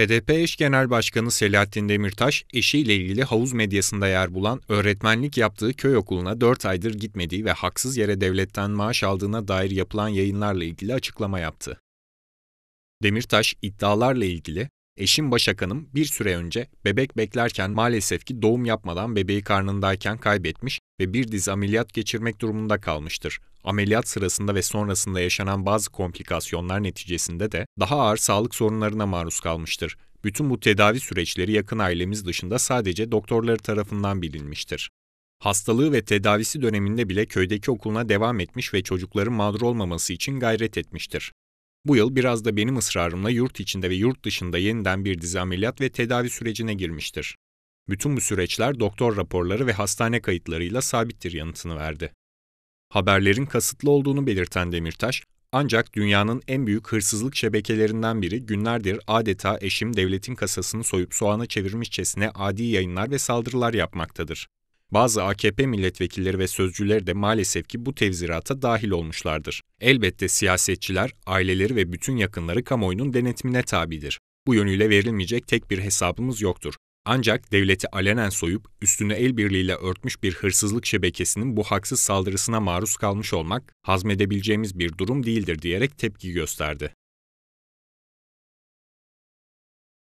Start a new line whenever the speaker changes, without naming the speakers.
HDP eş genel başkanı Selahattin Demirtaş, eşiyle ilgili havuz medyasında yer bulan öğretmenlik yaptığı köy okuluna 4 aydır gitmediği ve haksız yere devletten maaş aldığına dair yapılan yayınlarla ilgili açıklama yaptı. Demirtaş iddialarla ilgili Eşim Başak Hanım bir süre önce bebek beklerken maalesef ki doğum yapmadan bebeği karnındayken kaybetmiş ve bir dizi ameliyat geçirmek durumunda kalmıştır. Ameliyat sırasında ve sonrasında yaşanan bazı komplikasyonlar neticesinde de daha ağır sağlık sorunlarına maruz kalmıştır. Bütün bu tedavi süreçleri yakın ailemiz dışında sadece doktorları tarafından bilinmiştir. Hastalığı ve tedavisi döneminde bile köydeki okuluna devam etmiş ve çocukların mağdur olmaması için gayret etmiştir. Bu yıl biraz da benim ısrarımla yurt içinde ve yurt dışında yeniden bir dizi ameliyat ve tedavi sürecine girmiştir. Bütün bu süreçler doktor raporları ve hastane kayıtlarıyla sabittir yanıtını verdi. Haberlerin kasıtlı olduğunu belirten Demirtaş, ancak dünyanın en büyük hırsızlık şebekelerinden biri günlerdir adeta eşim devletin kasasını soyup soğana çevirmişçesine adi yayınlar ve saldırılar yapmaktadır. Bazı AKP milletvekilleri ve sözcüleri de maalesef ki bu tevzirata dahil olmuşlardır. Elbette siyasetçiler, aileleri ve bütün yakınları kamuoyunun denetimine tabidir. Bu yönüyle verilmeyecek tek bir hesabımız yoktur. Ancak devleti alenen soyup üstünü el birliğiyle örtmüş bir hırsızlık şebekesinin bu haksız saldırısına maruz kalmış olmak hazmedebileceğimiz bir durum değildir diyerek tepki gösterdi.